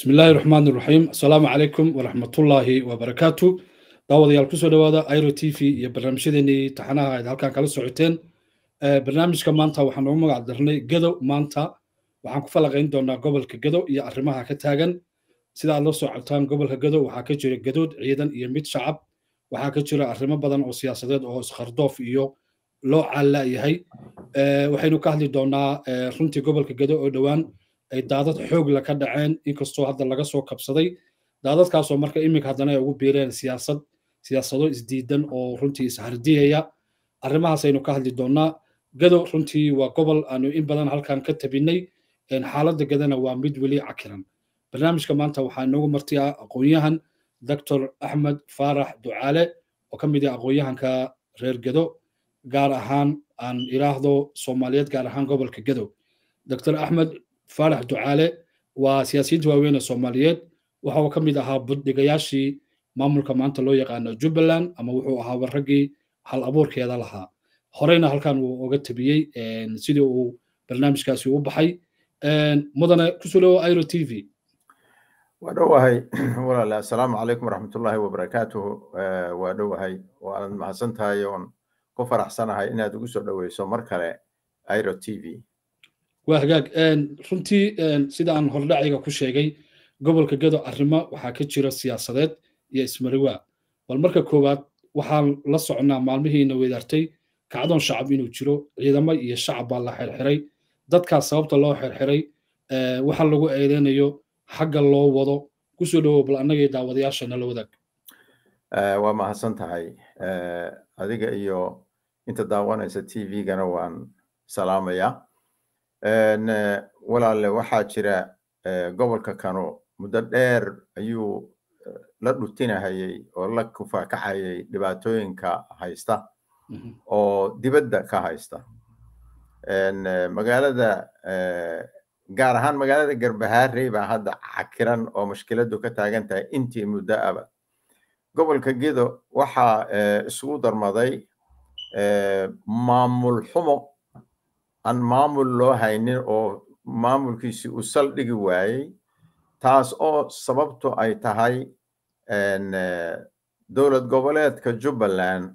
بسم الله raxiim الرحيم calaykum عليكم ورحمة الله وبركاته داود dhawaada iro دوادا ايرو تي في يا برنامج ديني تحناها ايد هلكان كلا waxaan ugu magac darnay gado maanta waxaan ku falaqayn doonaa gobolka gado iyo arrimaha ka taagan sida aad la socotaan gobolka gado waxaa ka jira gadood ciidan iyo mid shacab waxaa ka jira arrimo badan oo siyaasadeed oo iskardoof iyo loo caal yahay eh, waxaynu ka hadli doonaa eh, runtii gobolka gado oo dhowaan ay daadad xoogla ka dhaceen inkastoo hadda laga soo kabsaday daadadkaasoo marka iminka haddana ay ugu biireen siyaasad siyaasado isdiidan oo runtii ishardiyaya aynu ka hadli doonaa gado runtii waa gobol aanu in badan halkan ka tabinay xaaladda gadana waa mid weli cakiran barnaamijka maanta waxaa inoogu marti ah aqoon-yahan doctor axmed faarax ducaale oo ka mid ah aqoonyahanka reer gado gaar ahaan aan iraahdo soomaaliyeed gaar ahaan gobolka gado doctor axmed faarax ducaale waa siyaasiyiinta ee soomaaliyeed waxa uu ka mid ahaa buddhigayaashii maamulka maanta loo yaqaano jubbaland ama wuxuu ahaaba raggii hal abuurkeeda lahaa horeyna halkan wuu oga tabiyey sidii uu barnaamijkaasi u baxay mudane kusulewo iro t v waa dhowahay walaale assalaamu calaykum ullahi wabarakaatuhu waa dhowahay waanad mahadsan tahay oon ku faraxsanahay inaad ugu soo dhoweyso mar kale iro t v waa hagaag runtii sida aan hordhacayga ku sheegay gobolka gedo arrimo waxaa ka jira siyaasadeed iyo ismariwaa bal marka koowaad waxaan la socnaa maalmihiina weedaartay kacdoon shacab inuu jiro ciidamo iyo shacab baa la xirxiray dadkaas sababta loo xirxiray waxaa lagu eedeynayo xagga loo wado kusoo dhowow bal annagii daawadayaasha la wadaag waa mahadsan tahay adiga iyo inta daawanaysa t v-gana waan salaamayaa Eh, walaale waxaa jira eh, gobolka kano muddo dheer ayuu eh, la dhutinahayey oo la kufaakacayay dhibaatooyinka haysta mhm. oo dibadda ka haysta magaalada gaar ahaan magaalada garbahaarey baa hadda cakiran oo mushkiladu ka taagan tahay intii muddo aba gobolka gedo waxaa isugu darmaday maamul xumo aan maamul loo haynin oo maamulkiisii uu saldhigi waayey taas oo sababtu ay tahay dowlad goboleedka jubbaland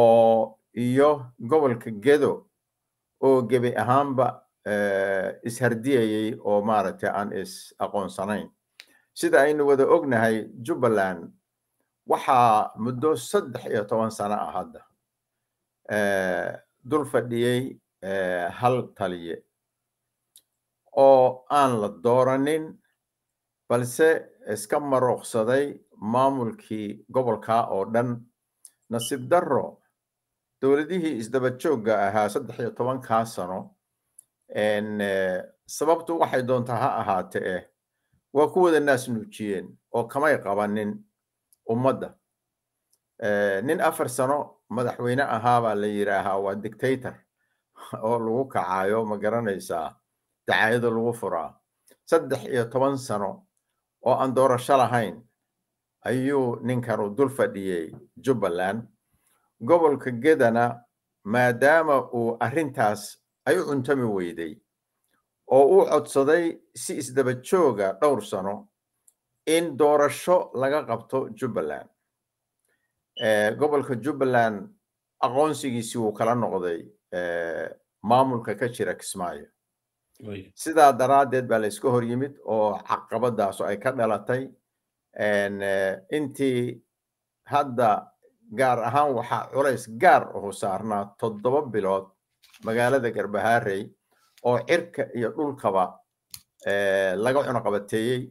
oo iyo gobolka gedo oo gebi ahaanba eh, ishardiyayey oo maaragtay aan is aqoonsanayn sida aynu wada ognahay jubbaland waxaa muddo saddex iyo toban sano ah hadda eh, dul fadhiyey hal taliye oo aan la dooranin balse iska marooqsaday maamulkii gobolka oo dhan nasiib darro dowladihii isdaba joogga ahaa saddex iyo tobankaa sano sababtu waxay doontaa ha ahaate eh waa ku wada naas nuujiyeen oo kamay qabanin ummadda nin afar sano madaxweyne ahaabaa la yidhaahaa waa dictator oo lagu kacaayo ma garanaysaa dacayado lagu furaa saddex iyo toban sano oo aan doorasho lahayn ayuu ninkan uu dul fadhiyey jubbaland gobolka gedana maadaama uu arrintaas ay u cuntami weyday oo uu codsaday si isdabajooga dhowr sano in doorasho laga qabto jubbaland gobolka jubbaland aqoonsigiisii wuu kala noqday maamulka ka jira kismaayo sidaa daraaddeed baa layska hor yimid oo caqabadaaso ay ka dhalatay intii hadda gaar ahaan waxaa culays gaar uhu saarnaa toddoba bilood magaalada garbahaarey oo cirka iyo dhulkaba laga cunoqabateeyey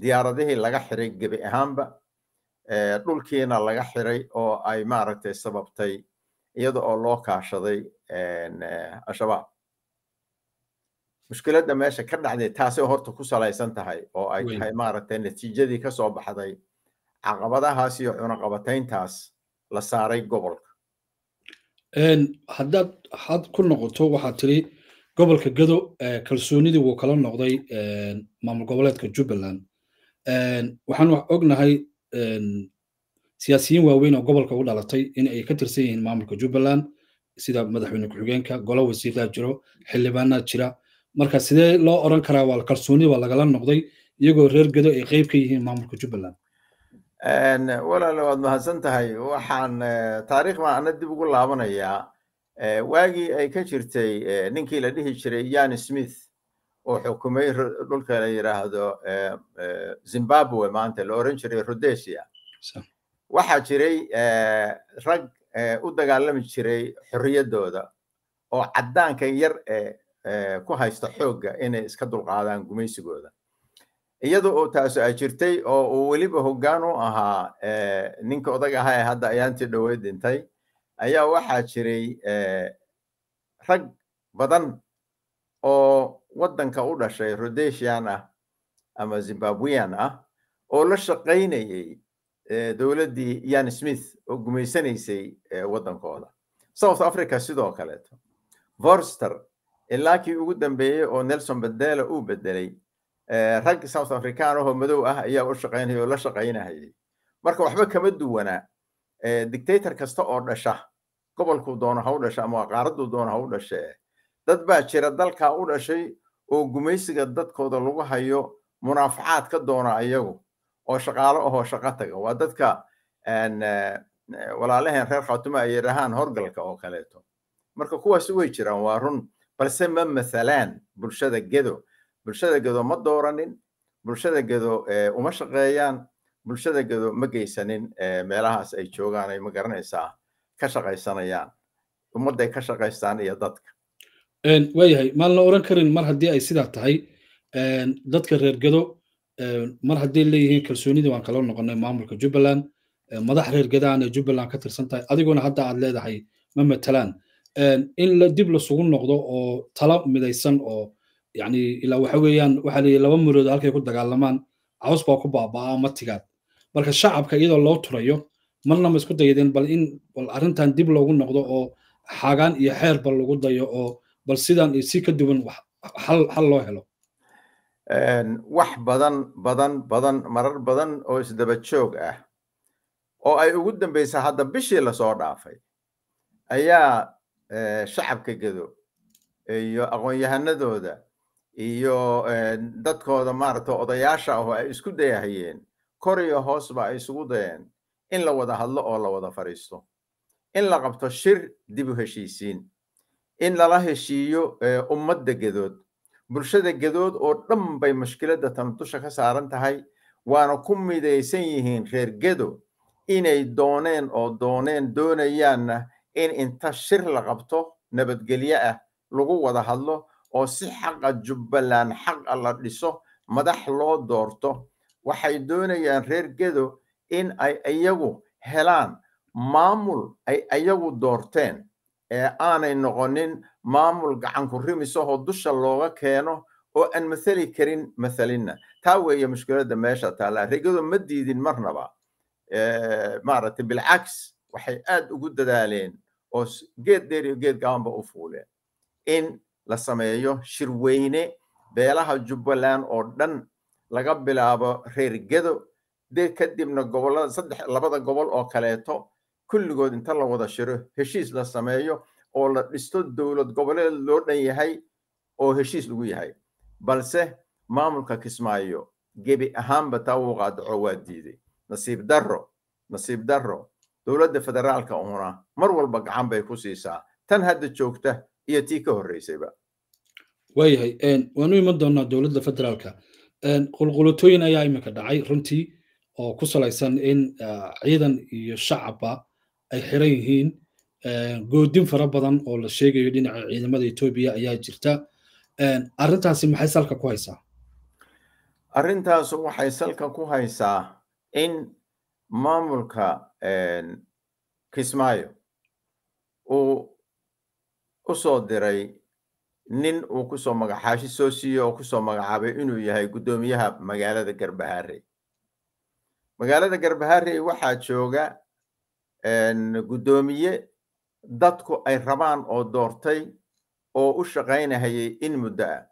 diyaaradihii laga xiray gebi ahaanba dhulkiina laga xiray oo ay maaragtay sababtay iyada oo loo kaashaday al-shabaab mushkiladda meesha ka dhacday taasay horta ku salaysan tahay oo ay tahay maaragtay natiijadii kasoo baxday caqabadahaas iyo cunaqabatayntaas la saaray gobolka haddaad had ku noqoto waxaad tiri gobolka gado kalsoonidii wuu kala noqday maamul goboleedka jubbaland waxaan wax ognahay siyaasiyiin waaweyn oo gobolka u dhalatay in ay ka tirsan yihiin maamulka jubbaland sida madaxweyne ku-xigeenka golo wasiiraa jiro xildhibaanaa jira marka sidee loo oran karaa waa kalsooni baa lagala noqday iyagoo reer gedo ay qeyb ka yihiin maamulka jubbaland walaalo waad mahadsan tahay waxaan eh, taariikh baan ana dib ugu laabanayaa eh, waagii ay ka jirtay eh, ninkii la dhihi jiray yan smith oo xukumay dhulka la yidhaahdo zimbabwe maanta la oran jiray rhodesia waxaa jiray rag u dagaalami jiray xorriyaddooda oo caddaankan yar ee ku haysta xoogga inay iska dulqaadaan gumaysigooda iyada oo taasu a jirtay oo uu weliba hoggaan u ahaa ninka odag aha ee hadda ayaantii dhoweyd dhintay ayaa waxaa jiray rag badan oo waddanka u dhashay rodesian ah ama zimbabwian ah oo la shaqaynayey dowladdii yan smith oo gumaysanaysay wadankooda south africa sidoo kaleeto forster ilaakii ugu dambeeyey oo nelson bandela uu bedelay rag south african ahoo madow ah ayaa u shaqaynaya oo la shaqaynahayay marka waxba kama duwanaa dictator kasta oo dhasha gobolkuu doono ha u dhasha ama qaaraduu doono ha u dhashee dad baa jira dalkaa u dhashay oo gumaysiga dadkooda lagu hayo munaafacaad ka doona iyagu oo shaqaalo ahoo shaqo taga waa dadka eh, walaalaheen reer khatuma ay yidhaahaan horgalka oo kaleeto marka kuwaas way jiraan waa run balse ma masalaan bulshada gedo bulshada gedo ma dooranin bulshada gedo eh, uma shaqeeyaan bulshada gedo ma geysanin eh, meelahaas ay joogaan ay ma garanaysaa ka shaqaysanayaan ummadday ka shaqaystaan iyo dadka waayahay maan la oran karin mar haddii ay sidaa tahay dadka reer gedo mar hadday leeyihiin kalsoonida waan kala noqonay maamulka jubbaland madax reer gadaan ee jubbaland ka tirsan tahay adiguna hadda aad leedahay ma matalaan in dib lasugu noqdo oo tala midaysan oo yani ilaa waxa weeyaan waxaa leeyahy laba marood halkay ku dagaalamaan caws baa ku baaba'aa matigaad marka shacabka iyadoo loo turayo marna ma isku dayadeen bal in bal arrintan dib loogu noqdo oo xagaan iyo xeerba lagu dayo oo bal sidan si ka duwan xal loo helo wax badan badan badan marar badan oo isdaba joog ah oo ay ugu dambaysa hadda bishii lasoo dhaafay ayaa eh, shacabka gedo iyo aqoon-yahanadooda iyo eh, dadkooda maaragta odayaasha aho ay isku dayahayeen kor iyo hoosba ay isugu dayeen in la wada hadlo oo la wada fadhiisto in la qabto shir dib u heshiisiin in lala heshiiyo eh, ummadda gedood bulshada gadood oo dhan bay mashkiladda dusha ka saaran tahay waana ku midaysan yihiin reer gedo inay dooneen oo dooneen doonayaanna in inta shir la qabto nabadgelyo ah lagu wada hadlo oo si xaqa ah jubbaland xaqa ah la dhiso madax loo doorto waxay doonayaan reer gedo in ay iyagu helaan maamul ay iyagu doorteen aanay noqonin maamul gacan ku rimis ahoo dusha looga keeno oo aan matheli karin mathalinna taa weeye mushkiladda meesha taallaa regado ma diidin marnaba maaragtay bilcaks waxay aad ugu dadaaleen oo geed deer iyo geed gabanba u fuuleen in la sameeyo weyne beelaha jubbaland oo dhan laga bilaabo reer gedo de kadibna gobollada saddex labada gobol oo kaleeto kulligood inta la wada shiro heshiis la sameeyo oo la dhisto dowlad goboleed loo dhan yahay oo heshiis lagu yahay balse maamulka kismaayo gebi ahaanba taa wuu qaadaco waa diiday nasiib darro nasiib darro dowladda federaalka uhuna mar walba gacan bay ku siisaa tan hadda joogta iyo tii ka horreysayba waayahay waanu iman doonaa dowladda federaalka qulqulutooyin ayaa iminka dhacay runtii oo ku salaysan in ah, ciidan iyo shacabba ay xiran yihiin eh, goodin fara badan oo la sheegayo dhinaca ciidamada etoobiya ayaa jirta eh, arintaasi maxay salka ku haysaa arintaasu waxay salka ku haysaa in maamulka eh, kismaayo uu u soo diray nin uu kusoo magaxaashi soo siiyo oo kusoo magacaabay inuu yahay guddoomiyaha magaalada garbahaarey magaalada garbahaarey waxaa jooga guddoomiye dadku ay rabaan oo doortay oo u shaqaynahayay in muddo ah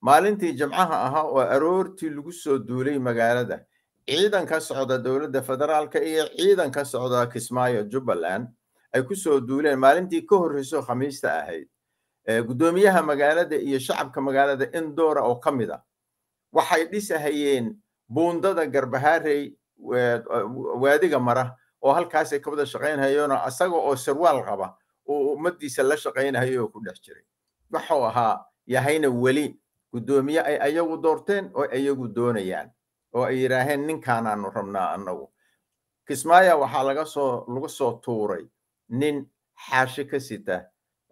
maalintii jimcaha ahaa oo aroortii lagu soo duulay magaalada ciidan ka socda dowladda federaalka iyo ciidan ka socda kismaayo jubbaland ay ku soo duuleen maalintii ka horreyso khamiista ahayd guddoomiyaha magaalada iyo shacabka magaalada in doora oo ka mid ah waxay dhisahayeen buundada garbahaarey waadiga mara oo halkaas ay ka wada shaqaynhayoon asaga oo sarwaal qaba oo ummadiisa la shaqaynhayo oo ku dhex jiray waxuu ahaa yahayna weli guddoomiye ay ayagu doorteen oo ayagu doonayaan oo ay yidhaaheen ninkaanaanu rabnaa annagu kismaayo waxaa laga soo lagu soo tuuray nin xaashi ka sita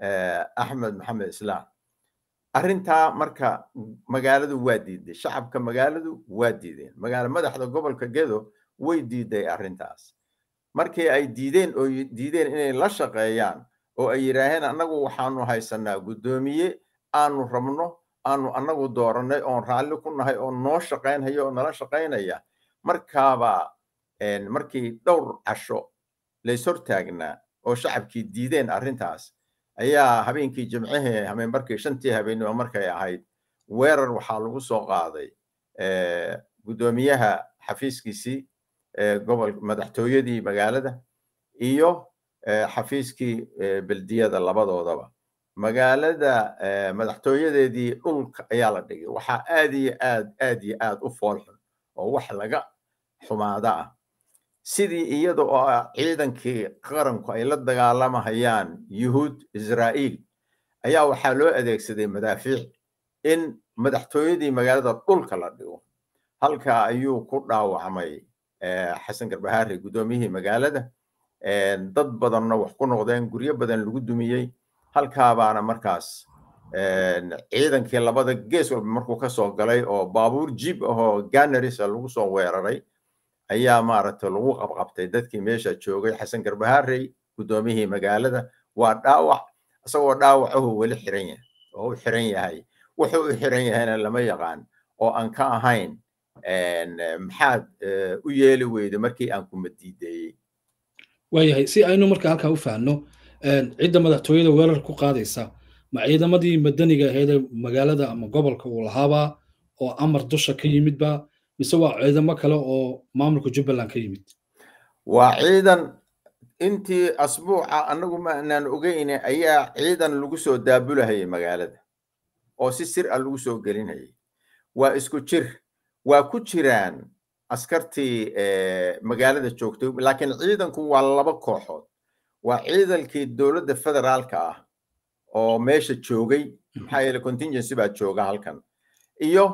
eh, axmed maxamed islaam arrintaa marka magaaladu waa diiday shacabka magaaladu waa diideen magaalo madaxda gobolka gedo way diiday arrintaas markii ay diideen oo diideen inay la shaqeeyaan oo ay yidhaaheen annagu waxaanu haysanaa guddoomiye aanu rabno aanu annagu doorannay oon raalli ku nahay oo noo shaqaynhaya oo nala shaqaynaya markaabaa markii dhowr casho lays hortaagnaa oo shacabkii diideen arrintaas ayaa habeenkii jimcihii habeen markii shantii habeenimo markay ahayd weerar waxaa lagu soo qaaday guddoomiyaha xafiiskiisii gobol madaxtooyadii magaalada iyo xafiiskii beldiyada labadoodaba magaalada madaxtooyadeedii dhulka ayaa la dhigay waxaa aad iyo aad aad iyo aad u foolxun oo wax laga xumaada ah sidii iyada oo ciidankii qaranku ay la dagaalamahayaan yuhuud israa'iil ayaa waxaa loo adeegsaday madaafiic in madaxtooyadii magaalada dhulka la dhigo halkaa ayuu ku dhaawacmay xasan garbahaare gudoomiyihii magaalada dad badanna wax ku noqdeen guryo badan lagu dumiyey halkaabaana markaas ciidankii labada gees walba markuu kasoo galay oo baabuur jib ahoo ganarisa lagu soo weeraray ayaa maaragtay lagu qabqabtay dadkii meesha joogay xasan garbahaarey gudoomiyihii magaalada waa dhaawac isagoo dhaawacahu weli xiran yahay oo u xiran yahay wuxuu u xiran yahayna lama yaqaan oo aan ka ahayn Eh, maxaad eh, u yeeli weyda markii aan kumadiideeyey waayahay si aynu marka halkaa u fahno cidda madaxtooyada weerar ku qaadaysa ma ciidamadii madaniga aheedee magaalada ama gobolka uu lahaabaa oo amar dusha ka yimidba mise waa ciidamo kale oo maamulka jubbaland ka yimid waa ciidan intii asbuuca anagu ma anaan ogeyne ayaa ciidan lagu soo daabulahayay magaalada oo si sir a ah lagu soo gelinayay waa isku jir waa ku jiraan askartii magaalada joogtay laakiin ciidanku waa laba kooxood waa ciidankii dowladda federaalka ah oo meesha joogay mhm. maxaa yeele contingency baa jooga halkan iyo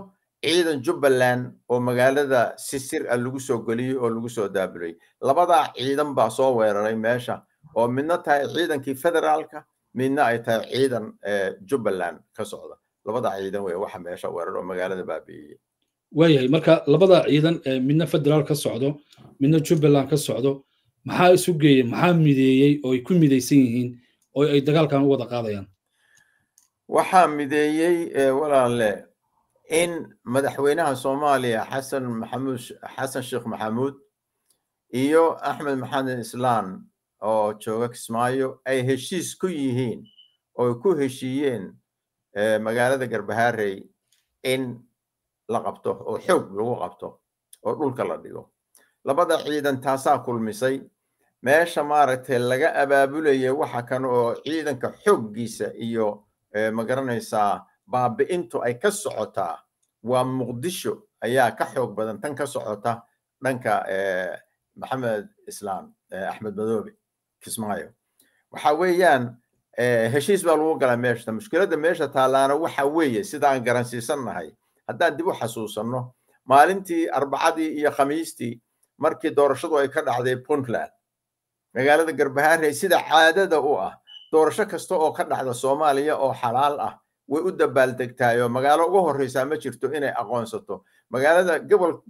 ciidan jubbaland oo magaalada sisir sir ah a lagu soo geliyey oo lagu soo daabulay labadaa ciidan baa soo weeraray meesha oo midna tahay ciidankii federaalka midna ay tahay ciidan jubbaland ka socda labadaa ciidan wey waxa meesha weerar oo magaalada baabi'iyey waayahay marka labada ciidan ee midna federaal ka socdo midna jubbaland ka socdo maxaa isu geeyey maxaa mideeyey oo ay ku midaysan yihiin oo ay dagaalkan u wada qaadayaan waxaa mideeyey walaale in madaxweynaha soomaaliya xasan maxamuud xasan sheekh maxamuud iyo axmed maxamed islaan oo jooga kismaayo ay heshiis ku yihiin oo ku heshiiyeen magaalada garbaharey in la qabto oo xoog lagu qabto oo dhulka la dhigo labada ciidan taasaa kulmisay meesha maaragtay laga abaabulaya waxa kan oo ciidanka xooggiisa iyo eh, magaranaysaa baabi'intu ay ka socotaa waa muqdisho ayaa ka xoog badan tan ka socota dhanka eh, maxamed islaam eh, axmed madoobe kismaayo waxa weeyaan heshiis baa lagu galaa meeshata mushkiladda meesha taallaana waxa weeye sidaan garansiisan nahay haddaan dib u xasuusanno maalintii arbacadii iyo khamiistii markii doorashadu ay ka dhacday puntland magaalada garbahaarey sida caadada u ah doorasho kasta oo ka dhacda soomaaliya oo xalaal ah way u dabaaldegtaayoo magaalo ugu horreysaa ma jirto inay aqoonsato magaalada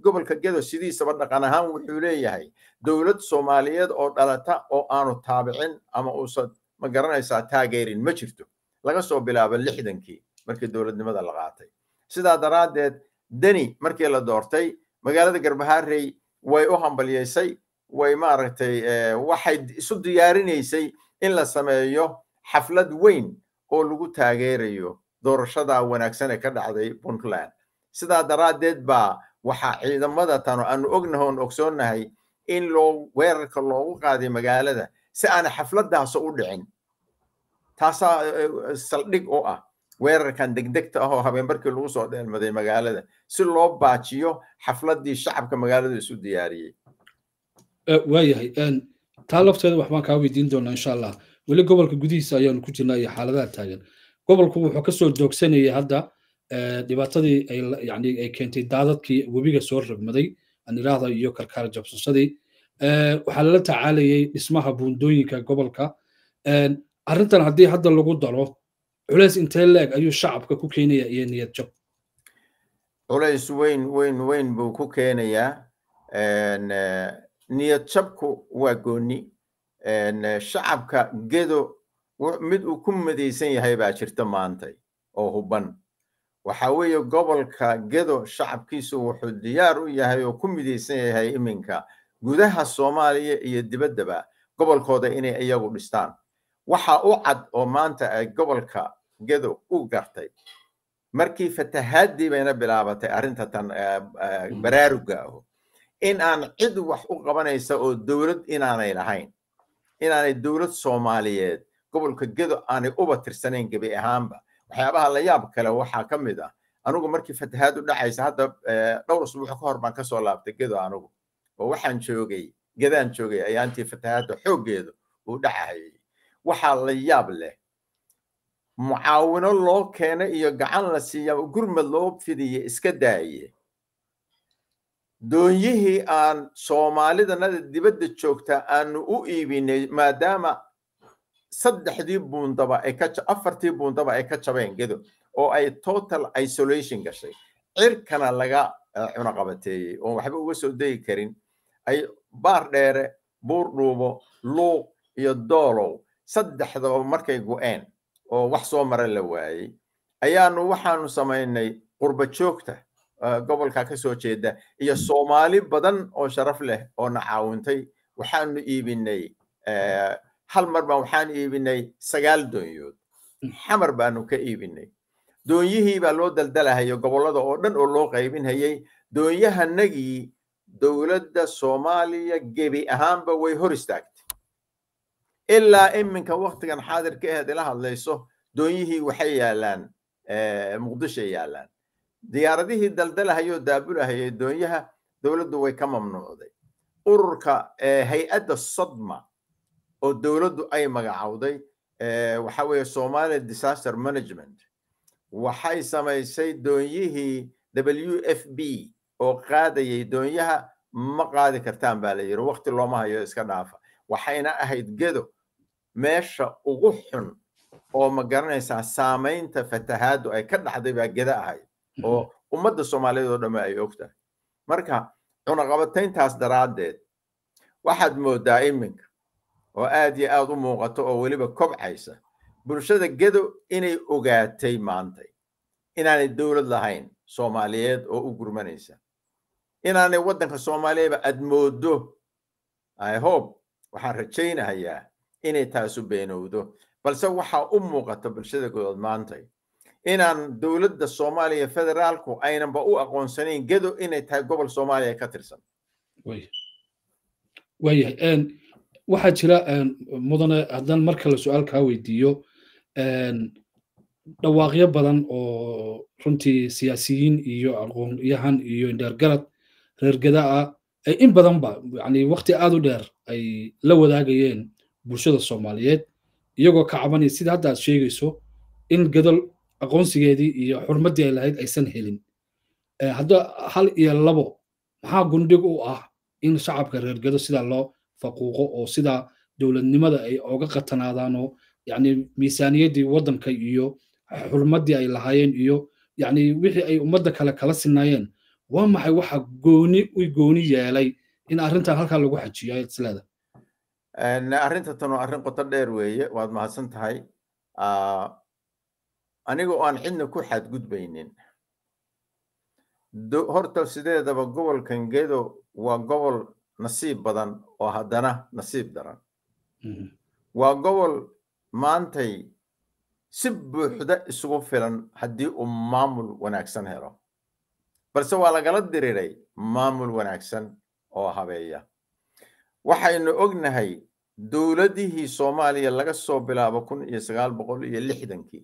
gobolka gedo sidiisaba dhaqan ahaan wuxuu leeyahay dowlad soomaaliyeed oo dhalata oo aanu taabicin ama usad ma garanaysaa taageerin ma jirto laga soo bilaabo lixdankii markii dowladnimada la qaatay sidaa daraaddeed deni markii la doortay magaalada garbaharey way u hambalyeysay way maaragtay eh, waxay isu diyaarinaysay in la sameeyo xaflad weyn oo lagu taageerayo doorashada wanaagsan ee ka dhacday puntland sidaa daraaddeed baa waxaa ciidamada tano aanu ognahoon ogsoonnahay in loo weerarka loogu qaaday magaalada si aan xafladaaso u dhicin taasaa eh, saldhig u ah weerarkan degdegta ah oo habeenbarkii lagu soo dheelmaday magaalada si loo baajiyo xafladii shacabka magaaladu isu diyaariyey eh, waayahay taa lafteeda waxbaan kaa weydiin doonaa insha allah weli gobolka gudihiisa ayaanu ku jirnaa iyo xaaladaha taagan gobolku wuxuu kasoo soo hadda eh, dhibaatadii yani ay keentay daadadkii webiga soo rogmaday aniraahda iyo karkaar jabsasadii eh, waxaa lala tacaalayay dhismaha buundooyinka gobolka arrintan haddii hadda lagu daro culays intee leeg ayuu shacabka ku keenaya iyo niyad jab culays weyn weyn weyn buu ku keenayaa eh, niyad jabku waa gooni eh, shacabka gedo mid uu ku madaysan yahay baa jirta maantay oo huban waxa weeye gobolka gedo shacabkiisu wuxuu diyaar u yahay oo ku midaysan yahay iminka gudaha soomaaliya iyo dibaddaba gobolkooda inay iyagu dhistaan waxa u cad oo maanta ay gobolka gedo u gartay markii fatahaadii bayna bilaabatay arrinta tan eh, eh, mm. baraaruga aho in aan cid wax u qabanaysa oo dowlad inaanay lahayn inaanay dowlad soomaaliyeed gobolka gedow aanay uba tirsanayn gebi ahaanba waxyaabaha la yaab kale waxaa ka mid ah anugu markii fatahaad u dhacaysa hadda eh, dhowr usbuuc ka hor baan kasoo laabtay gedo anugu oo waxaan joogay gedaan joogay ayaantii fatahaadda xooggeedu uu dhacahayay waxaa la yaab leh mucaawino loo keena iyo gacan la siiyaa gurmad loo fidiye iska daaye doonyihii aan soomaalidanada dibadda joogta aanu u iibinay maadaama saddexdii buundaba ay ka afartii buundaba ay ka jabeen gedo oo ay total isolation gashay cirkana laga e, cunaqabateeyey oon waxba uga soo degi karin ay baar dheere buur dhuubo luuq iyo doolow saddexdaba markay go-een oo wax soo mara la waayey ayaanu waxaanu samaynay qurba joogta ah, gobolka ka soo jeeda iyo soomaali badan oo sharaf leh oo na caawintay waxaanu iibinay eh, hal mar baan waxaan iibinay sagaal doonyood hmm. xamar baanu ka iibinay doonyihii baa loo daldalahayo gobollada oo dhan oo loo qaybinhayey doonyahanagii dowladda soomaaliya gebi ahaanba way hor istaagtay ilaa iminka waktigan xaadirka aheed ila hadlayso doonyihii waxay yaalaan muqdishoay yaalaan diyaaradihii daldalahayoo daabulahayay doonyaha dowladdu way ka mamnuucday ururka hay-adda sodma oo dowladdu ay magacowday waxa weeye somalia disaster management waxay samaysay doonyihii w f b oo qaadayay doonyaha ma qaadi kartaan baa la yidhi wakti looma hayo iska dhaafa waxayna ahayd gedo meesha ugu xun oo ma garanaysaa saamaynta fatahaadu ay ka dhacday baa geda ahay mhm. oo ummadda soomaaliyeed oo dhamme ay ogtahay marka cunaqabatayntaas daraaddeed waxaad moodaa iminka oo aad iyo aad u muuqato oo weliba kobcaysa bulshada gedo inay ogaatay maantay inaanay dowlad lahayn soomaaliyeed oo u gurmanaysa inaanay waddanka soomaaliyeedba aad mooddo i hope waxaan rajaynahayaa inay taasu beenowdo balse waxaa u muuqata bulshada gudood maantay inaan dowladda soomaaliya federaalku aynanba u aqoonsanayn gedo inay tahay gobol soomaaliya ka tirsan wayahay waxaa jira mudane haddaan mar kale su-aal kaa weydiiyo dhawaaqyo badan oo runtii siyaasiyiin iyo aqoonyahan iyo indheergarad reergada ah in badan ba yani wakti aad u dheer ay la wadaagayeen bulshada soomaaliyeed iyagoo ka cabanaya sida hadda aad sheegayso in gadol aqoonsigeedii iyo xurmaddii ay lahayd aysan helin eh, hadda hal iyo labo maxaa gundhig u ah in shacabka reergado sidaa loo faquuqo oo sidaa dowladnimada ay oga qatanaadaanoo yani miisaaniyaddii waddanka iyo xurmaddii ay lahaayeen iyo yani wixii ay ummadda kale kala sinaayeen waa maxay waxa gooni u gooni yeelay in arrintan halkaa lagu xajiyo ayaad isleedahay Eh, arrinta tan arrin qoto dheer weeye waad mahadsan tahay aniga ah, oo aan cidna ku xadgudbaynin horta sideedaba gobolkan gedo waa gobol nasiib badan oo haddana nasiib daran mhm. waa gobol maantay si buuxda isugu filan haddii uu maamul wanaagsan helo balse waa lagala diriray maamul wanaagsan oo habeeya waxaynu ognahay dowladihii soomaaliya laga soo bilaabo kun iyo sagaal boqol iyo lixdankii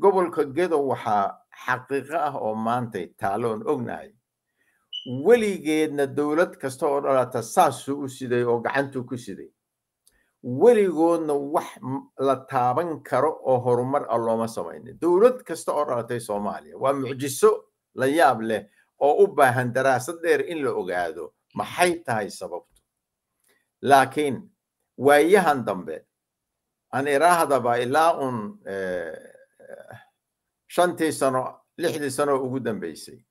gobolka gedow waxaa xaqiiqo ah oo maantay taalo oon ognahay weligeedna dowlad kasta oo dhalata saasuu u siday oo gacantuu ku siday weligoodna wax la taaban karo oo horumar a ah looma samaynin dowlad kasta oo dhalatay soomaaliya waa mucjiso la yaab leh oo u baahan daraasad dheer in la ogaado maxay tahay sababtu laakiin waayahan dambe aan iraahdaba ilaa un eh, shantii sano lixdii sanoo ugu dambeysay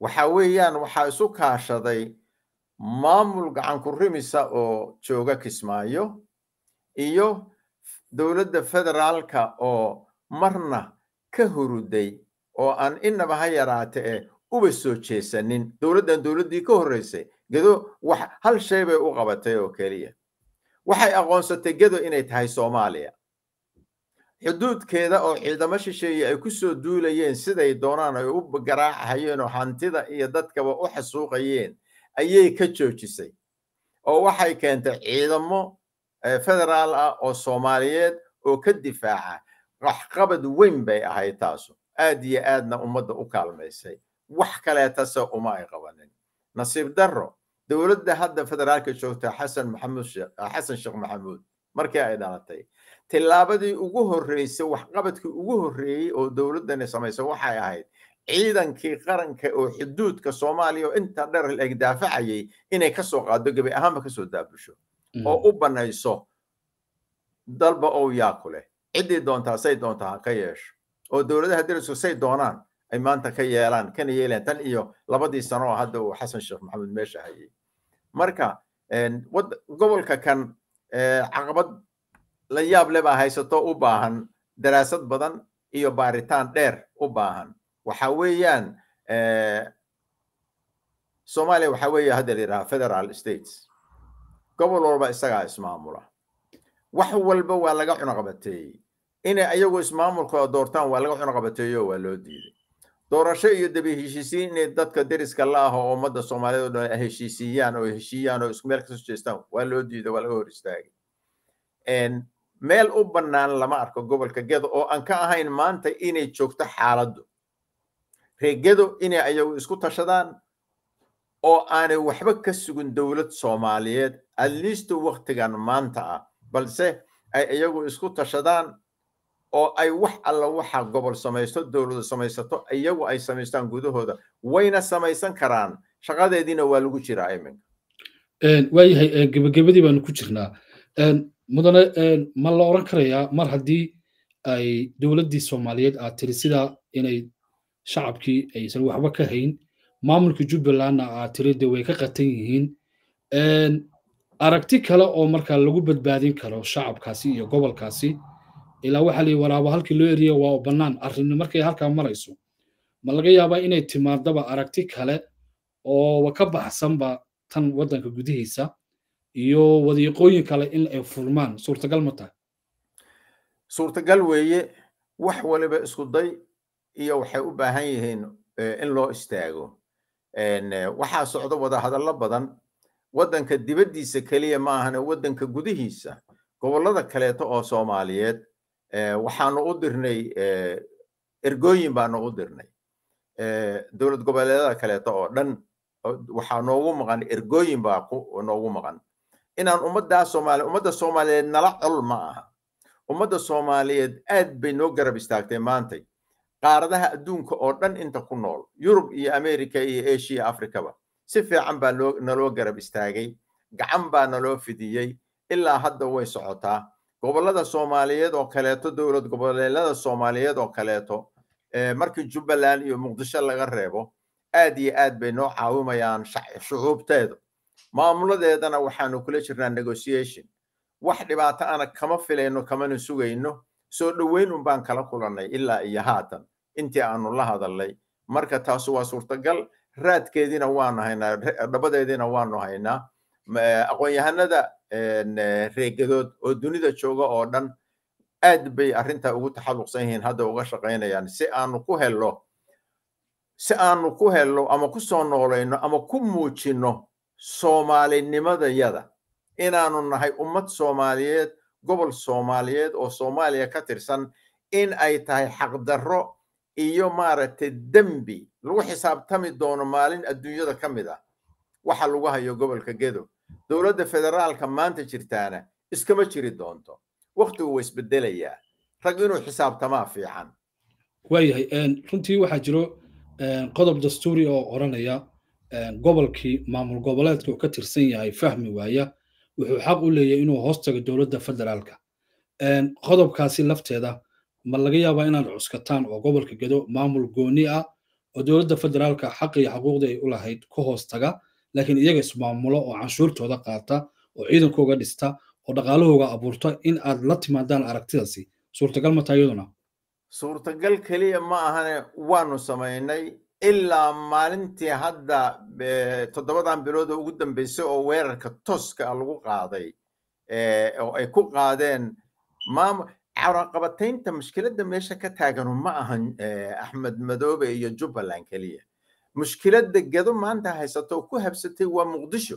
waxa weeyaan waxaa isu kaashaday maamul gacan ku rimisa oo jooga kismaayo iyo dowladda federaalka oo marna ka huruday oo aan inaba ha yaraate eh uba soo jeesanin dowladdan dowladdii ka horreysay gedo wax hal shay bay u qabatay oo keliya waxay aqoonsatay gedo inay tahay soomaaliya xuduudkeeda oo ciidamo shisheeye ay ku soo duulayeen siday doonaan ay u garaacahayeen oo hantida iyo dadkaba u xasuuqayeen ayay ka joojisay oo waxay keentay ciidamo eh, federaal ah oo soomaaliyeed oo ka difaaca waxqabad weyn bay ahayd taasu aad iyo aadna ummadda u kaalmaysay wax kaleetase uma ay qabanin nasiib daro dowladda hadda federaalka joogta xasan maxamuud ah, xasan sheekh maxamuud markii ay dhalatay tillaabadii ugu horreysay waxqabadkii ugu horreeyey oo dowladdani samaysa waxay ahayd ciidankii qaranka oo xuduudka soomaaliya oo intaa dheer la eg daafacayay inay kasoo qaado gebi ahaanba kasoo daabusho mm. oo u bannayso dalba ow yaa ku leh ciddii doontaa say doontaa ha ka yeesho oo dowladaha deriska say doonaan ay maanta ka yeelaan kana yeelaan tan iyo labadii sano oo hadda uu xasan sheekh maxamed meesha hayay marka gobolka kan caqabad la yaab le haysato u baahan daraasad badan iyo baaritaan dheer u baahan waxa weeyaan soomaaliya waxa weeye hadda la yidhaha federal states gobol walba isagaa ismaamula wax walba waa laga cunaqabateeyey inay ayagoo ismaamulkooda doortaan waa laga cunaqabateeyo waa loo diiday doorasho iyo daba heshiisiin inay dadka deriska la aho oo ummadda soomaaliyed o dhan heshiisiiyaan oo heshiiyaan oo isku meel kasoo jeestaan waa loo diida waa laga hor istaagay meel u bannaan lama arko gobolka gedo oo aan ka ahayn maanta inay joogto xaaladdu reer gedo inay ayagu isku tashadaan oo aanay waxba ka sugin dowlad soomaaliyeed adliisto waktigan maanta ah balse ay iyagu isku tashadaan oo ay wax alla waxa gobol samaysto dowlada samaysato iyagu ay samaystaan gudahooda wayna samaysan karaan shaqadeediina waa lagu jiraa iminka waayahay gebagabadii baanu ku jirnaa mudane ma la oran karayaa mar haddii ay dowladdii soomaaliyeed aad tiri sidaa inay shacabkii aysan waxba ka hayn maamulka jubbalandna aad tiri de way ka qatan yihiin aragti kale oo markaa lagu badbaadin karo shacabkaasi iyo gobolkaasi ilaa waxa la waraabo halkii loo eriye waa bannaan arrinna markay halkaa marayso ma laga yaabaa inay timaadaba aragti kale oo ka baxsanba tan waddanka gudihiisa iyo wadiiqooyin kale in ay furmaan suurtagal ma tahay suurtagal weeye wax waliba isku day iyo waxay u baahan yihiin eh, in loo istaago eh, waxaa socdo wadahadallo badan waddanka dibaddiisa keliya ma ahane waddanka gudihiisa gobollada kaleeto oo soomaaliyeed Eh, waxaanu u dirnay eh, ergooyin baanu u dirnay eh, dowlad goboleedyada kaleeta oo dhan waxaa noogu maqan ergooyin baa noogu maqan inaan ummaddaa soomaaliya ummadda soomaaliyeed nala col ma aha ummadda soomaaliyeed aad bay noo garab istaagtay maantay qaaradaha adduunka oo dhan inta ku nool yurub iyo america iyo eshiya africaba si fiican baa naloo garab istaagay gacan baa naloo fidiyey ilaa hadda way socotaa gobolada soomaaliyeed oo kaleeto dowlad goboleelada soomaaliyeed oo kaleeto markii jubbaland iyo muqdisho laga reebo aad iyo aad bay noo caawimayaan shucuubteeda maamuladeedana waxaanu kula jirnaa negotiation wax dhibaato ana kama filayno kamana sugayno soo dhoweyn un kala kulannay ilaa iyo haatan intii aanu la hadalnay marka taasu waa suurtagal raadkeediina waanu haynaa dhabadeediina waanu haynaa aqoon-yahanada reegadood oo dunida jooga oo dhan aad bay arrintaa ugu taxaluqsan yihiin hadda uga shaqaynayaan si aanu ku helno si aanu ku helo ama ku soo noolayno ama ku muujinno yada inaanu nahay ummad soomaaliyeed gobol soomaaliyeed oo soomaaliya ka tirsan in ay tahay xaqdarro iyo maaragtay dembi lagu xisaabtami doono maalin adduunyada ka mid ah waxa lagu hayo gobolka gedow dowladda federaalka maanta jirtaana iskama jiri doonto wakhtigu waa isbedelayaa rag inuu xisaabtamaa fiican waayahay runtii waxaa jiro qodob dastuuri oo odhanaya gobolkii maamul goboleedka uu ka tirsan yahay fahmi waaya wuxuu xaq u leeyahay inuu hoos tago dowladda federaalka qodobkaasi lafteeda ma laga yaabaa inaad cuskataan oo gobolka gedo maamul gooni ah oo dowladda federaalka xaq xaquuqdii ay u lahayd ku hoos taga laakiin iyaga ismaamulo oo canshuurtooda qaata oo ciidankooga dhista oo dhaqaalahooga abuurto in aad la timaadaan aragtidaasi suurtagal ma taha iyaduna suurtagal keliya ma ahane waanu samaynay ilaa maalintii hadda toddobadan bilooda ugu dambeysay oo weerarka tooska ah lagu qaaday oo ay ku qaadeen cawraqabataynta mushkiladda meesha ka taaganu ma ahan axmed madoobe iyo jubbaland keliya mushkilad degado maanta haysato oo ku habsatay waa muqdisho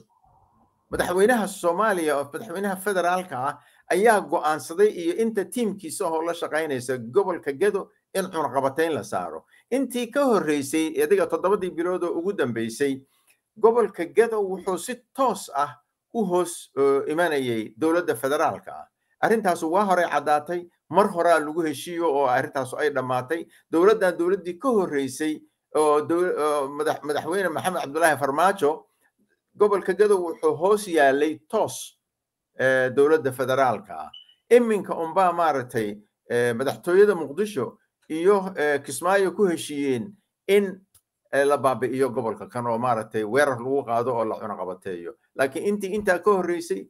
madaxweynaha soomaaliya oo madaxweynaha federaalka ah ayaa go'aansaday iyo inta tiimkiisa ahoo la shaqaynaysa gobolka gedo in cunaqabatayn la saaro intii ka horreysay adiga toddobadii bilood oo ugu dambeysay gobolka gedo wuxuu si toos ah u hoos imanayay dowladda federaalka ah arrintaasu waa horay caddaatay mar horaa lagu heshiiyo oo arrintaasu ay dhammaatay dowladdan dowladdii ka horreysay oo madaxweyne maxamed cabdulaahi farmaajo gobolka gadow wuxuu hoos yaalay toos dowladda federaalka ah iminka unbaa maaragtay madaxtooyada muqdisho iyo kismaayo ku heshiiyeen in la baabi'iyo gobolka kan oo maaragtay weerar lagu qaado oo la cunaqabateeyo laakiin intii intaa ka horreysay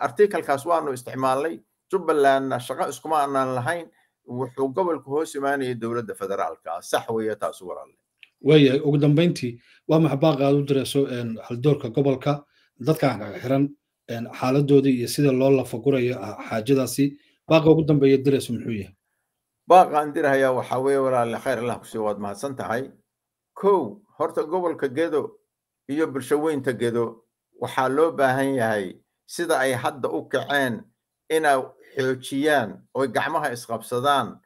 artikalkaas waanu isticmaalnay jubbalandna shaqo iskuma aanaan lahayn wuxuu gobolka hoos imaanaya dowladda federaalka sax weeye taas waralle waaya ugu dambayntii waa maxa aad u dirayso haldoorka gobolka dadka ankaga xiran xaaladoodii iyo sida loo lafagurayo xaajadaasi baaqa ugu dambeeya dirayso muxuu yahay baaqaan dirahayaa waxaa weeye walaalle khayr allah kusii waad mahadsan tahay kow horta gobolka gedo iyo bulshaweynta gedo waxaa loo baahan yahay sida ay hadda u kaceen inay xoojiyaan oy gacmaha isqabsadaan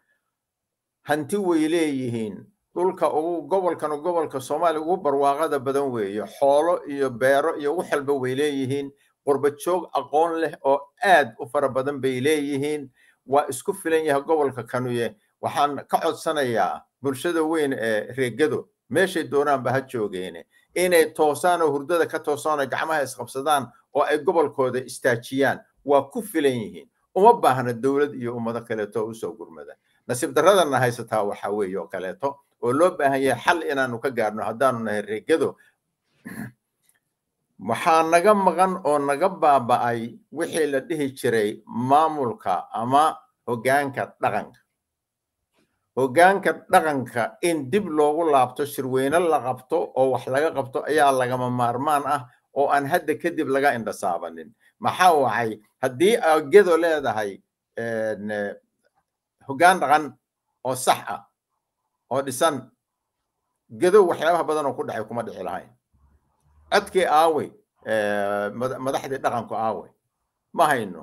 hanti way leeyihiin dhulka ugu gobolkan gobolka soomaaliya ugu barwaaqada badan weeye xoolo iyo beero iyo wax walba way leeyihiin qurbajoog aqoon leh oo aad u fara badan bay leeyihiin waa isku filan yahay gobolka kanuye waxaan ka codsanayaa bulshada weyn ee reegado meeshay doonaanba ha joogeene inay toosaan oo hurdada ka toosaan oo gacmaha isqabsadaan oo ay gobolkooda istaajiyaan waa ku filan yihiin uma baahna dowlad iyo ummado kaleeto usoo gurmada nasiib daradana haysataa waxa weeye oo kaleeto oo loo baahan yahay xal inaanu ka gaarno haddaanu nahay regado waxaa naga maqan oo naga baaba-ay wixii la dhihi jiray maamulka ama hogaanka dhaqanka hogaanka dhaqanka in dib loogu laabto shirweyne la qabto oo wax laga qabto ayaa lagama maarmaan ah oo aan hadda kadib laga indhasaabanin maxaa wahay haddii gedo leedahay hoggaan dhaqan oo sax ah oo dhisan gedo waxyaabaha badan oo ku dhexay kuma dhici lahayn codkii aawey madaxdii dhaqanku aawey ma hayno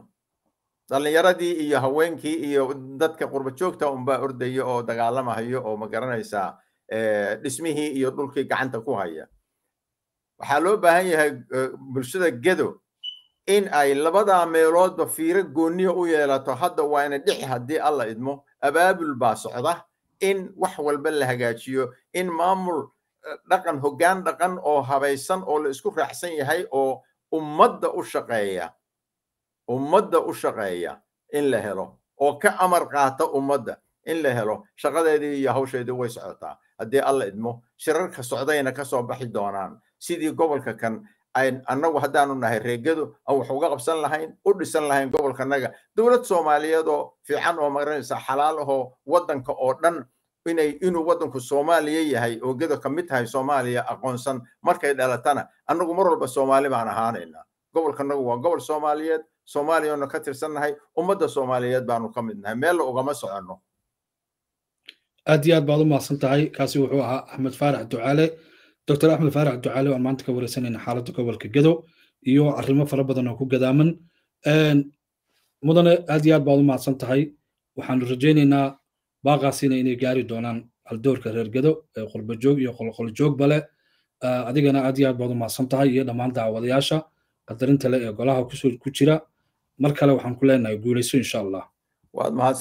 dhalinyaradii iyo haweenkii iyo dadka qurba joogta unbaa ordaya oo dagaalamahayo oo ma garanaysaa dhismihii iyo dhulkii gacanta ku haya waxaa loo baahan yahay bulshada gedo in ay labadaa meeloodba fiiro gooniya u yeelato hadda waa ina dhici haddii alla idmo abaabul baa socda in wax walba la hagaajiyo in maamul e, dhaqan hoggaan dhaqan oo habaysan oo la isku raacsan yahay oo ummadda u shaqeeya ummadda u shaqeeya in la helo oo ka amar qaata ummadda in la helo shaqadeedii iyo hawsheedii way socotaa haddii alla idmo shirarka socdayna ka soo baxi doonaan sidii gobolka kan anagu haddaanu nahay reegado aan wax uga qabsan lahayn u dhisan lahayn gobolkanaga dowlad soomaaliyeed oo fiican oo magaranaysa xalaal ahoo waddanka oo dhan inay inuu waddanku soomaaliya yahay oo gedo ka mid tahay soomaaliya aqoonsan markay dhalatana annagu mar walba soomaali baan ahaanaynaa gobolkanagu waa gobol soomaaliyeed soomaaliyaona ka tirsannahay ummadda soomaaliyeed baanu ka mid nahay meella ugama soconno aad iyo aad baad u mahadsan tahay kaasi wuxuu ahaa axmed faarax ducaale doctor axmed faarac ducaale waan maanta ka wareysanayna xaaladda gobolka gadow iyo arrimo fara badan oo ku gadaaman mudane aad iyo aad baad u mahadsan tahay waxaanu rajaynaynaa baaqaasina inay gaari doonaan haldoorka reer gadow ee qolbajoog iyo qolqoljoog bale adigana aad iyo aad baad u mahadsan tahay iyo dhammaan daawadayaasha qadarinta le ee golaha ku jira mar kale waxaan ku leenahay guulayso insha allah